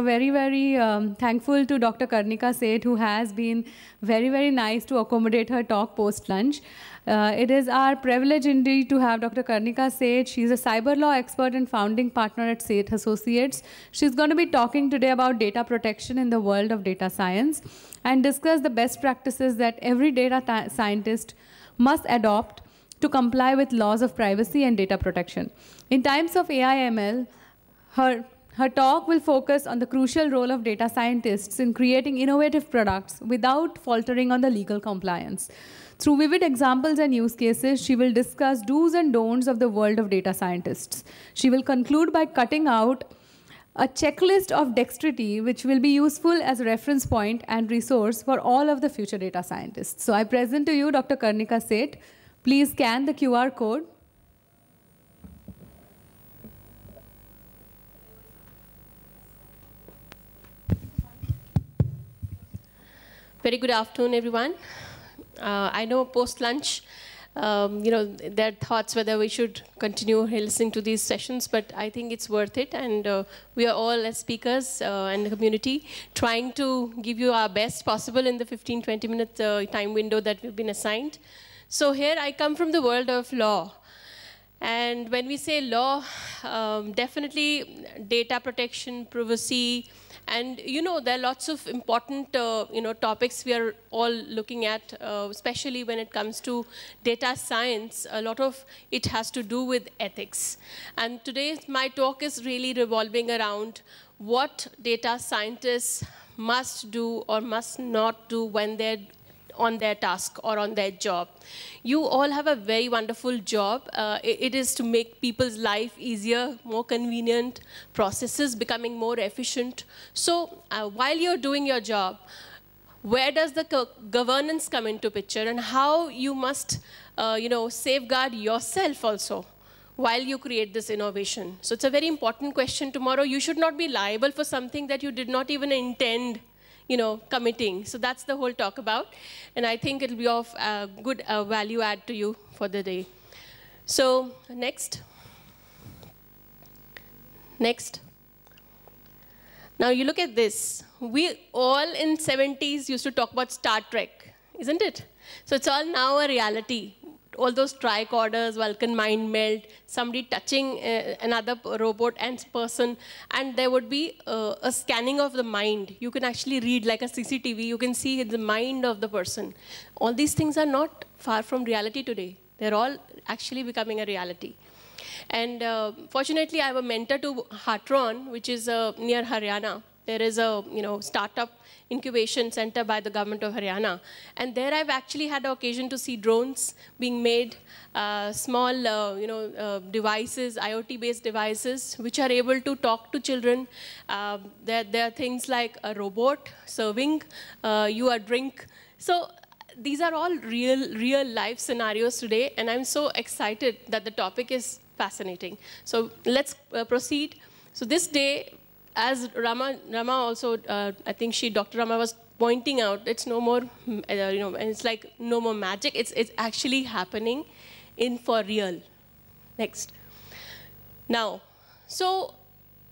very, very um, thankful to Dr. Karnika Seth, who has been very, very nice to accommodate her talk post lunch. Uh, it is our privilege indeed to have Dr. Karnika Seth. She's a cyber law expert and founding partner at Seth Associates. She's going to be talking today about data protection in the world of data science and discuss the best practices that every data scientist must adopt to comply with laws of privacy and data protection. In times of AI ML, her her talk will focus on the crucial role of data scientists in creating innovative products without faltering on the legal compliance. Through vivid examples and use cases, she will discuss do's and don'ts of the world of data scientists. She will conclude by cutting out a checklist of dexterity which will be useful as a reference point and resource for all of the future data scientists. So I present to you Dr. Karnika Seth. Please scan the QR code Very good afternoon, everyone. Uh, I know post-lunch, um, you know, there are thoughts whether we should continue listening to these sessions, but I think it's worth it. And uh, we are all, as speakers uh, and the community, trying to give you our best possible in the 15, 20 minute uh, time window that we've been assigned. So here I come from the world of law. And when we say law, um, definitely data protection, privacy, and you know, there are lots of important uh, you know topics we are all looking at, uh, especially when it comes to data science. A lot of it has to do with ethics. And today, my talk is really revolving around what data scientists must do or must not do when they're on their task or on their job. You all have a very wonderful job. Uh, it is to make people's life easier, more convenient, processes becoming more efficient. So uh, while you're doing your job, where does the governance come into picture and how you must, uh, you know, safeguard yourself also while you create this innovation. So it's a very important question tomorrow. You should not be liable for something that you did not even intend you know, committing. So that's the whole talk about. And I think it'll be of uh, good uh, value add to you for the day. So next. Next. Now you look at this. We all in 70s used to talk about Star Trek, isn't it? So it's all now a reality all those tricorders, Vulcan mind melt, somebody touching uh, another robot and person, and there would be uh, a scanning of the mind. You can actually read like a CCTV, you can see the mind of the person. All these things are not far from reality today. They're all actually becoming a reality. And uh, fortunately, I have a mentor to Hatron, which is uh, near Haryana. There is a you know startup incubation center by the government of Haryana, and there I've actually had the occasion to see drones being made, uh, small uh, you know uh, devices, IoT-based devices, which are able to talk to children. Um, there, there are things like a robot serving uh, you a drink. So these are all real, real life scenarios today, and I'm so excited that the topic is fascinating. So let's uh, proceed. So this day as Rama, Rama also, uh, I think she, Dr. Rama was pointing out, it's no more, mm, uh, you know, it's like no more magic. It's, it's actually happening in for real. Next. Now, so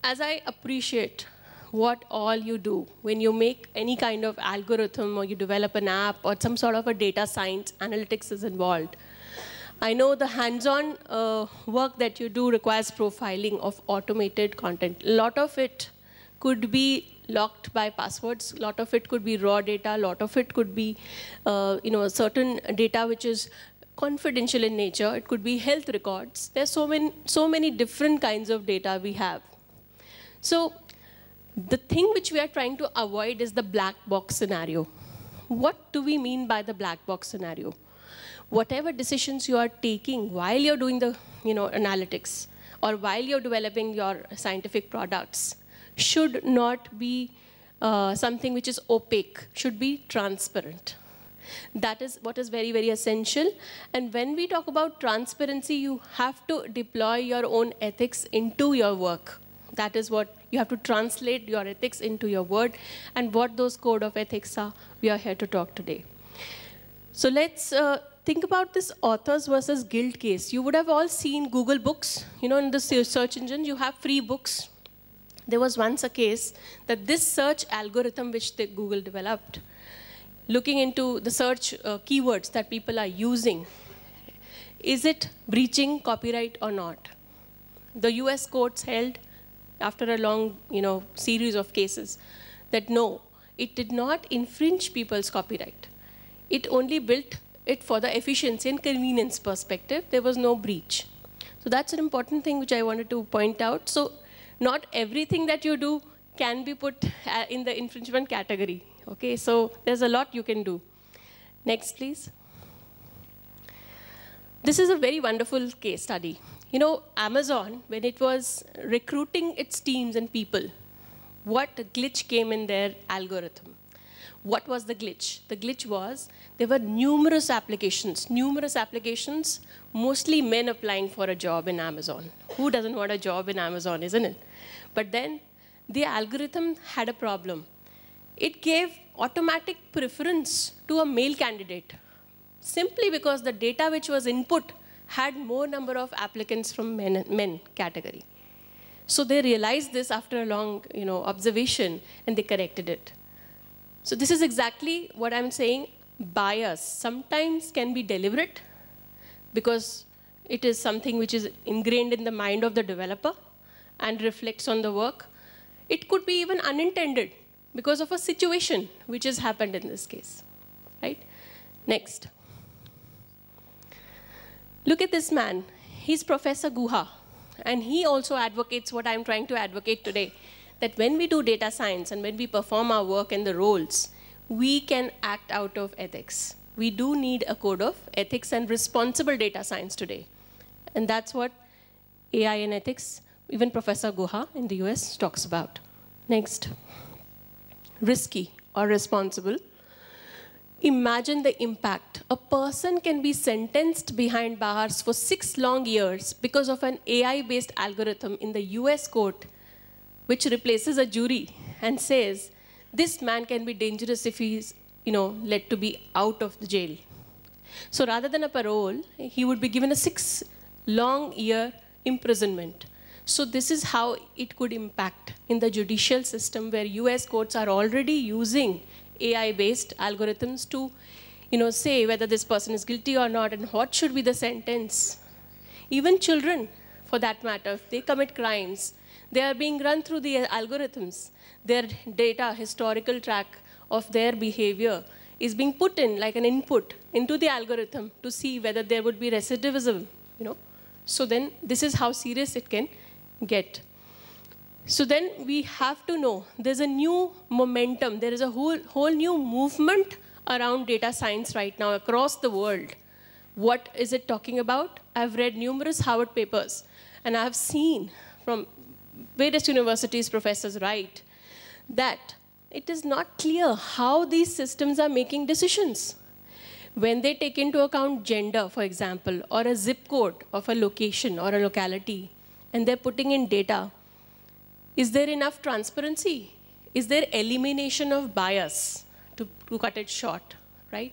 as I appreciate what all you do when you make any kind of algorithm or you develop an app or some sort of a data science, analytics is involved. I know the hands-on uh, work that you do requires profiling of automated content. A lot of it could be locked by passwords. A lot of it could be raw data. A lot of it could be, uh, you know, certain data which is confidential in nature. It could be health records. There's so many, so many different kinds of data we have. So the thing which we are trying to avoid is the black box scenario. What do we mean by the black box scenario? whatever decisions you are taking while you're doing the you know, analytics or while you're developing your scientific products should not be uh, something which is opaque, should be transparent. That is what is very, very essential. And when we talk about transparency, you have to deploy your own ethics into your work. That is what you have to translate your ethics into your word and what those code of ethics are, we are here to talk today. So let's uh, think about this authors versus guild case. You would have all seen Google Books. You know, in the search engine, you have free books. There was once a case that this search algorithm which Google developed, looking into the search uh, keywords that people are using, is it breaching copyright or not? The US courts held, after a long you know, series of cases, that no, it did not infringe people's copyright it only built it for the efficiency and convenience perspective. There was no breach. So that's an important thing which I wanted to point out. So not everything that you do can be put uh, in the infringement category. Okay, so there's a lot you can do. Next, please. This is a very wonderful case study. You know, Amazon, when it was recruiting its teams and people, what glitch came in their algorithm? What was the glitch? The glitch was there were numerous applications, numerous applications, mostly men applying for a job in Amazon. Who doesn't want a job in Amazon, isn't it? But then the algorithm had a problem. It gave automatic preference to a male candidate simply because the data which was input had more number of applicants from men, men category. So they realized this after a long you know, observation and they corrected it. So this is exactly what I'm saying, bias sometimes can be deliberate because it is something which is ingrained in the mind of the developer and reflects on the work. It could be even unintended because of a situation which has happened in this case, right? Next. Look at this man. He's Professor Guha, and he also advocates what I'm trying to advocate today, that when we do data science and when we perform our work and the roles, we can act out of ethics. We do need a code of ethics and responsible data science today. And that's what AI and ethics, even Professor Guha in the US talks about. Next, risky or responsible. Imagine the impact. A person can be sentenced behind bars for six long years because of an AI-based algorithm in the US court which replaces a jury and says, this man can be dangerous if he's, you know, let to be out of the jail. So rather than a parole, he would be given a six long year imprisonment. So this is how it could impact in the judicial system where US courts are already using AI-based algorithms to you know, say whether this person is guilty or not and what should be the sentence. Even children, for that matter, if they commit crimes, they are being run through the algorithms. Their data, historical track of their behavior is being put in like an input into the algorithm to see whether there would be recidivism, you know. So then this is how serious it can get. So then we have to know there's a new momentum. There is a whole, whole new movement around data science right now across the world. What is it talking about? I've read numerous Howard papers and I've seen from various universities professors write that it is not clear how these systems are making decisions. When they take into account gender, for example, or a zip code of a location or a locality, and they're putting in data, is there enough transparency? Is there elimination of bias, to, to cut it short, right?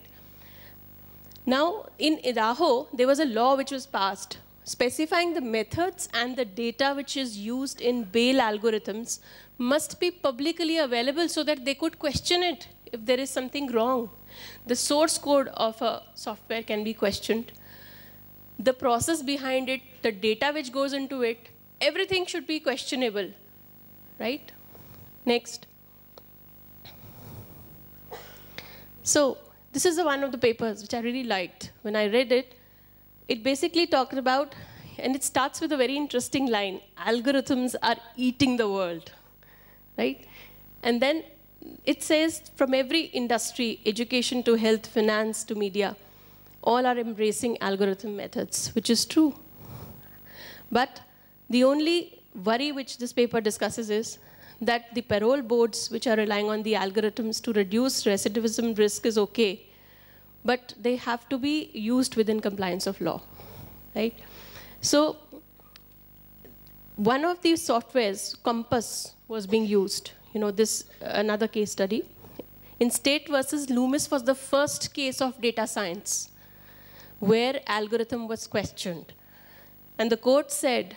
Now, in Idaho, there was a law which was passed specifying the methods and the data which is used in bail algorithms must be publicly available so that they could question it if there is something wrong. The source code of a software can be questioned. The process behind it, the data which goes into it, everything should be questionable, right? Next. So this is the one of the papers which I really liked. When I read it, it basically talked about, and it starts with a very interesting line, algorithms are eating the world, right? And then it says from every industry, education to health, finance to media, all are embracing algorithm methods, which is true. But the only worry which this paper discusses is that the parole boards which are relying on the algorithms to reduce recidivism risk is okay, but they have to be used within compliance of law, right? So one of these softwares, Compass, was being used. You know, this another case study. In State versus Loomis was the first case of data science where algorithm was questioned. And the court said,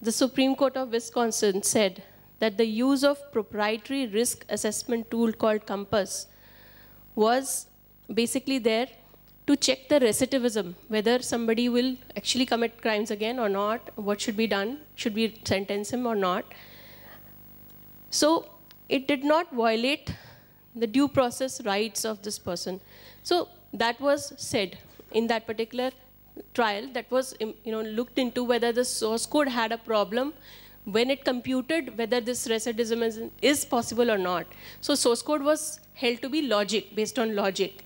the Supreme Court of Wisconsin said that the use of proprietary risk assessment tool called Compass was basically there to check the recidivism, whether somebody will actually commit crimes again or not, what should be done, should we sentence him or not. So it did not violate the due process rights of this person. So that was said in that particular trial that was you know looked into whether the source code had a problem when it computed whether this recidivism is, is possible or not. So source code was held to be logic based on logic.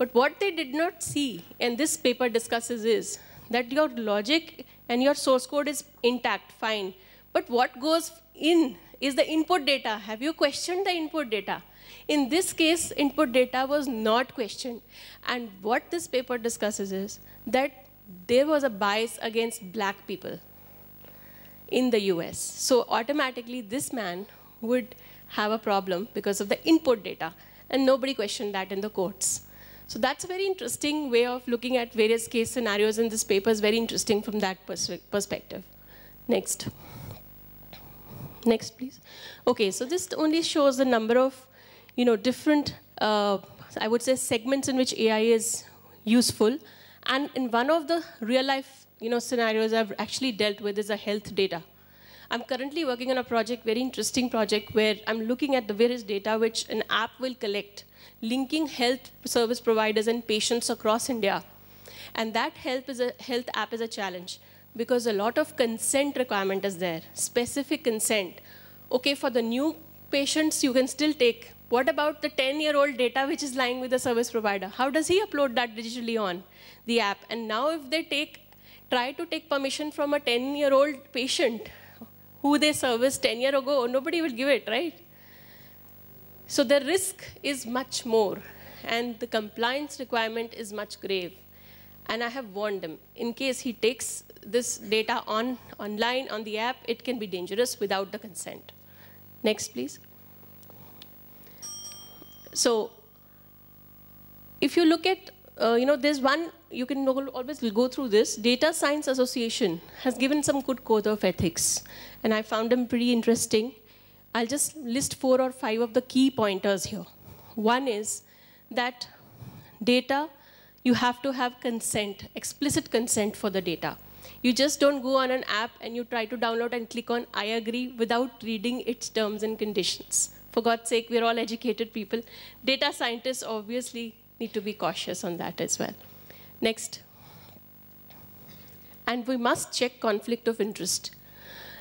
But what they did not see, and this paper discusses, is that your logic and your source code is intact, fine. But what goes in is the input data. Have you questioned the input data? In this case, input data was not questioned. And what this paper discusses is that there was a bias against black people in the US. So automatically this man would have a problem because of the input data. And nobody questioned that in the courts. So that's a very interesting way of looking at various case scenarios in this paper is very interesting from that pers perspective. Next. Next, please. Okay, so this only shows the number of, you know, different, uh, I would say segments in which AI is useful. And in one of the real life, you know, scenarios I've actually dealt with is a health data. I'm currently working on a project, very interesting project, where I'm looking at the various data which an app will collect, linking health service providers and patients across India. And that health, is a, health app is a challenge because a lot of consent requirement is there, specific consent. Okay, for the new patients, you can still take. What about the 10-year-old data which is lying with the service provider? How does he upload that digitally on the app? And now if they take, try to take permission from a 10-year-old patient, who they serviced 10 years ago, nobody will give it, right? So the risk is much more, and the compliance requirement is much grave. And I have warned him, in case he takes this data on online, on the app, it can be dangerous without the consent. Next, please. So if you look at uh, you know, there's one, you can always go through this, Data Science Association has given some good code of ethics, and I found them pretty interesting. I'll just list four or five of the key pointers here. One is that data, you have to have consent, explicit consent for the data. You just don't go on an app and you try to download and click on I agree without reading its terms and conditions. For God's sake, we're all educated people. Data scientists obviously need to be cautious on that as well. Next. And we must check conflict of interest.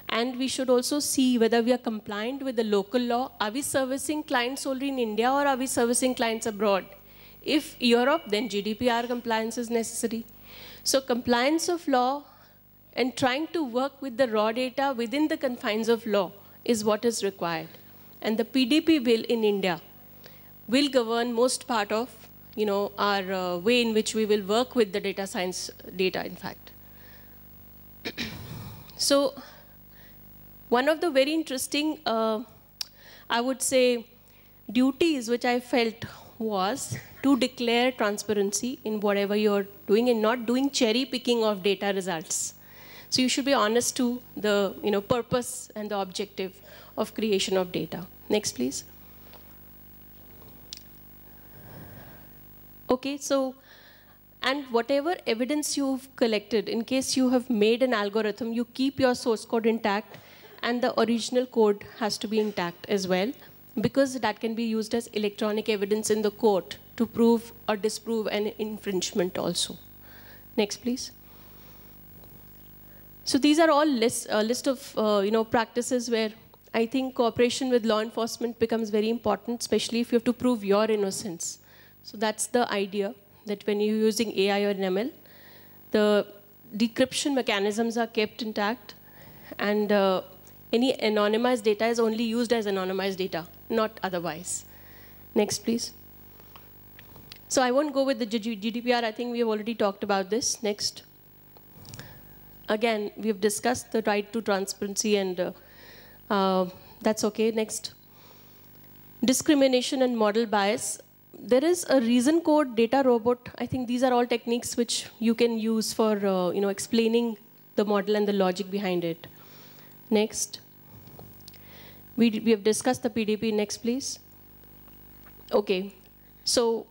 And we should also see whether we are compliant with the local law. Are we servicing clients only in India or are we servicing clients abroad? If Europe, then GDPR compliance is necessary. So compliance of law and trying to work with the raw data within the confines of law is what is required. And the PDP bill in India will govern most part of you know, our uh, way in which we will work with the data science data, in fact. so one of the very interesting, uh, I would say, duties which I felt was to declare transparency in whatever you're doing and not doing cherry picking of data results. So you should be honest to the you know, purpose and the objective of creation of data. Next, please. Okay, so, and whatever evidence you've collected, in case you have made an algorithm, you keep your source code intact and the original code has to be intact as well because that can be used as electronic evidence in the court to prove or disprove an infringement also. Next, please. So these are all list, uh, list of uh, you know practices where I think cooperation with law enforcement becomes very important, especially if you have to prove your innocence. So that's the idea that when you're using AI or ML, the decryption mechanisms are kept intact and uh, any anonymized data is only used as anonymized data, not otherwise. Next, please. So I won't go with the GDPR. I think we have already talked about this. Next. Again, we've discussed the right to transparency and uh, uh, that's okay. Next. Discrimination and model bias there is a reason code, data robot. I think these are all techniques which you can use for uh, you know explaining the model and the logic behind it. Next. We, we have discussed the PDP. Next, please. Okay. So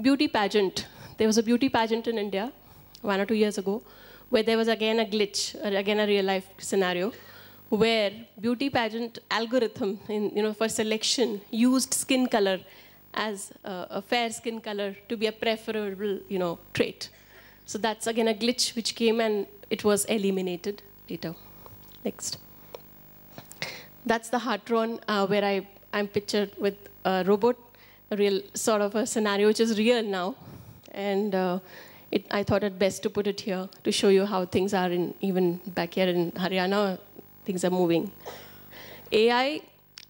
beauty pageant. There was a beauty pageant in India one or two years ago where there was again a glitch, uh, again a real life scenario where beauty pageant algorithm in, you know, for selection used skin color as a, a fair skin color to be a preferable, you know, trait. So that's again a glitch which came and it was eliminated later. Next. That's the heart drawn uh, where I, I'm pictured with a robot, a real sort of a scenario which is real now. And uh, it, I thought it best to put it here to show you how things are in even back here in Haryana, things are moving. AI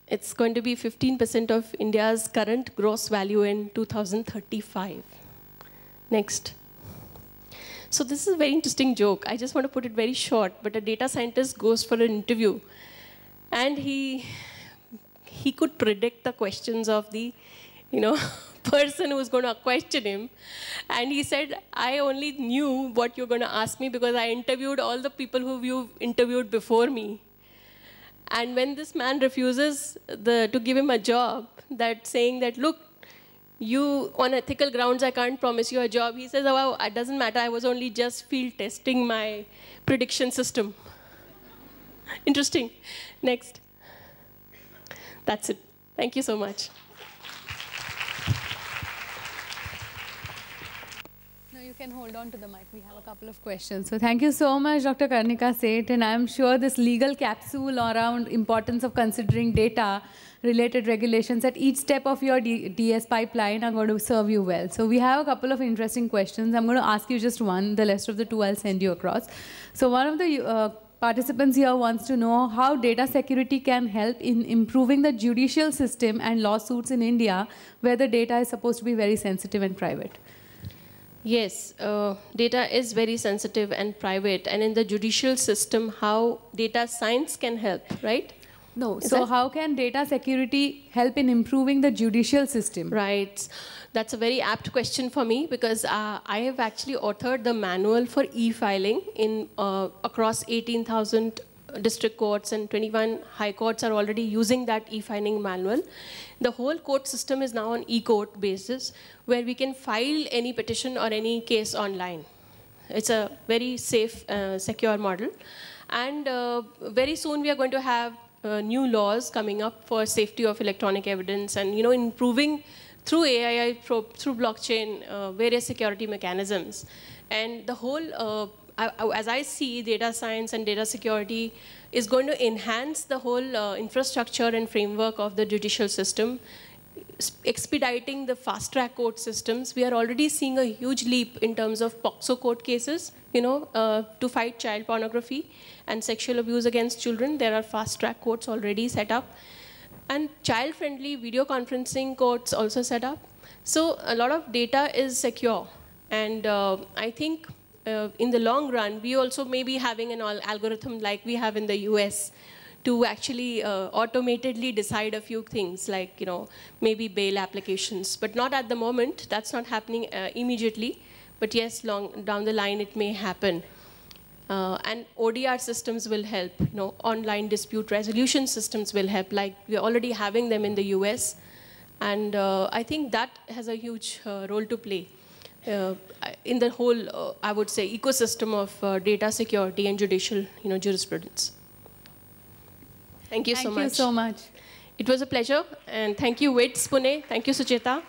it's going to be 15% of India's current gross value in 2035. Next. So this is a very interesting joke. I just want to put it very short, but a data scientist goes for an interview and he, he could predict the questions of the, you know, person who's going to question him. And he said, I only knew what you're going to ask me because I interviewed all the people who you've interviewed before me. And when this man refuses the, to give him a job, that saying that, look, you, on ethical grounds, I can't promise you a job. He says, oh, wow, it doesn't matter. I was only just field testing my prediction system. Interesting. Next. That's it. Thank you so much. can hold on to the mic. We have a couple of questions. So thank you so much, Dr. Karnika Seth. And I'm sure this legal capsule around importance of considering data related regulations at each step of your DS pipeline are going to serve you well. So we have a couple of interesting questions. I'm going to ask you just one. The rest of the two I'll send you across. So one of the uh, participants here wants to know how data security can help in improving the judicial system and lawsuits in India where the data is supposed to be very sensitive and private. Yes, uh, data is very sensitive and private. And in the judicial system, how data science can help, right? No, is so that? how can data security help in improving the judicial system? Right. That's a very apt question for me because uh, I have actually authored the manual for e-filing in uh, across 18,000 district courts and 21 high courts are already using that e-filing manual. The whole court system is now on e-court basis where we can file any petition or any case online. It's a very safe, uh, secure model. And uh, very soon we are going to have uh, new laws coming up for safety of electronic evidence and you know improving through AI, through, through blockchain, uh, various security mechanisms. And the whole uh, as I see, data science and data security is going to enhance the whole uh, infrastructure and framework of the judicial system, expediting the fast-track court systems. We are already seeing a huge leap in terms of POXO court cases, you know, uh, to fight child pornography and sexual abuse against children. There are fast-track courts already set up. And child-friendly video conferencing courts also set up. So a lot of data is secure. And uh, I think uh, in the long run, we also may be having an algorithm like we have in the US to actually uh, automatedly decide a few things like, you know, maybe bail applications, but not at the moment. That's not happening uh, immediately. But yes, long down the line, it may happen. Uh, and ODR systems will help, you know, online dispute resolution systems will help, like we're already having them in the US. And uh, I think that has a huge uh, role to play. Uh, in the whole, uh, I would say, ecosystem of uh, data security and judicial you know, jurisprudence. Thank you thank so much. Thank you so much. It was a pleasure, and thank you, WITS Pune. Thank you, Sucheta.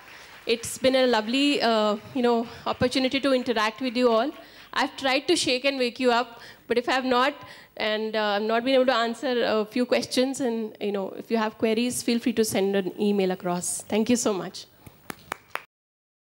It's been a lovely, uh, you know, opportunity to interact with you all. I've tried to shake and wake you up, but if I have not, and uh, I've not been able to answer a few questions, and you know, if you have queries, feel free to send an email across. Thank you so much.